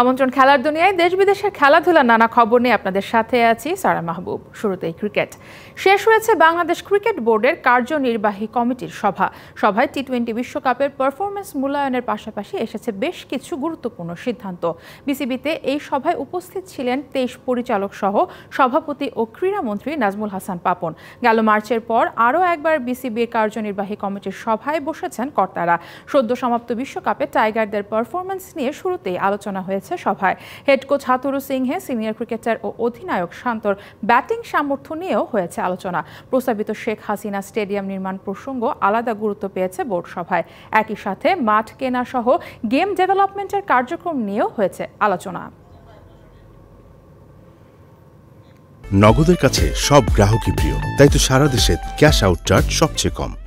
আমন্ত্রণ খেলার দুনিয়ায় দেশ বিদেশের খেলাধুলার নানা খবর নিয়ে আপনাদের সাথে আছি সারা মাহবুব শুরুতেই ক্রিকেট শেষ হয়েছে বাংলাদেশ ক্রিকেট বোর্ডের কার্যনির্বাহী কমিটির সভা সভায় টি টোয়েন্টি বিশ্বকাপের পারফরমেন্স মূল্যায়নের পাশাপাশি এসেছে বেশ কিছু গুরুত্বপূর্ণ সিদ্ধান্ত বিসিবিতে এই সভায় উপস্থিত ছিলেন তেইশ পরিচালক সহ সভাপতি ও ক্রীড়ামন্ত্রী নাজমুল হাসান পাপন গেল মার্চের পর আরও একবার বিসিবির কার্যনির্বাহী কমিটির সভায় বসেছেন কর্তারা সদ্য সমাপ্ত বিশ্বকাপে টাইগারদের পারফরমেন্স নিয়ে শুরুতেই আলোচনা হয়েছে হয়েছে সভায় head coach Hathurusingha senior cricketer ও অধিনায়ক শান্তর ব্যাটিং সামর্থ্য নিয়েও হয়েছে আলোচনা প্রস্তাবিত শেখ হাসিনা স্টেডিয়াম নির্মাণ প্রসঙ্গ আলাদা গুরুত্ব পেয়েছে বোর্ড সভায় একই সাথে মাঠ কেনা সহ গেম ডেভেলপমেন্টের কার্যক্রম নিয়েও হয়েছে আলোচনা নগদের কাছে সব গ্রাহকই প্রিয় তাই তো সারা দেশে ক্যাশ আউট চার্জ সবচেয়ে কম